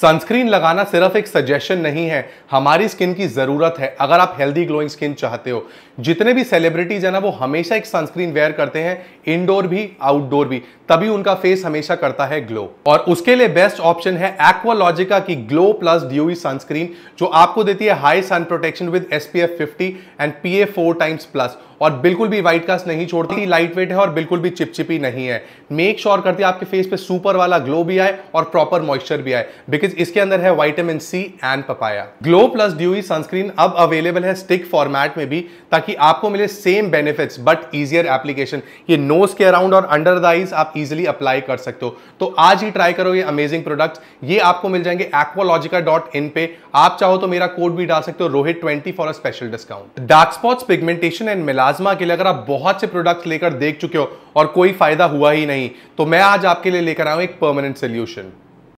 sunscreen लगाना सिर्फ एक सजेशन नहीं है हमारी स्किन की ज़रूरत है अगर आप हेल्दी ग्लोइंग स्किन चाहते हो जितने भी सेलिब्रिटीज है ना वो हमेशा एक सनस्क्रीन वेयर करते हैं इनडोर भी आउटडोर भी तभी उनका फेस हमेशा करता है ग्लो और उसके लिए बेस्ट ऑप्शन है एक्वालॉजिका की ग्लो प्लस ड्यूई सनस्क्रीन जो आपको देती है high sun protection with S P F fifty and P A four times plus और बिल्कुल भी व्हाइट कास्ट नहीं छोड़ती लाइट वेट है और बिल्कुल भी चिपचिपी नहीं है मेक श्योर करती है आपके फेस पे सुपर वाला ग्लो भी आए और प्रॉपर मॉइस्चर भी आए बिकॉज क्योंकि इसके अंदर है vitamin C and papaya glow plus dewy sunscreen अब अवेलेबल है स्टिक फॉर्मेट में भी ताकि आपको मिले same benefits but easier application ये नोज के अराउंड और अंडर द आईज आप इजिली अप्लाई कर सकते हो तो आज ही ट्राई करो ये अमेजिंग प्रोडक्ट ये आपको मिल जाएंगे एक्वालॉजिका डॉट इन पे आप चाहो तो मेरा कोड भी डाल सकते हो Rohit twenty for a special discount dark spots pigmentation and melasma के लिए अगर आप बहुत से प्रोडक्ट लेकर देख चुके हो और कोई फायदा हुआ ही नहीं तो मैं आज आपके लिए लेकर आया हूं एक परमानेंट सोल्यूशन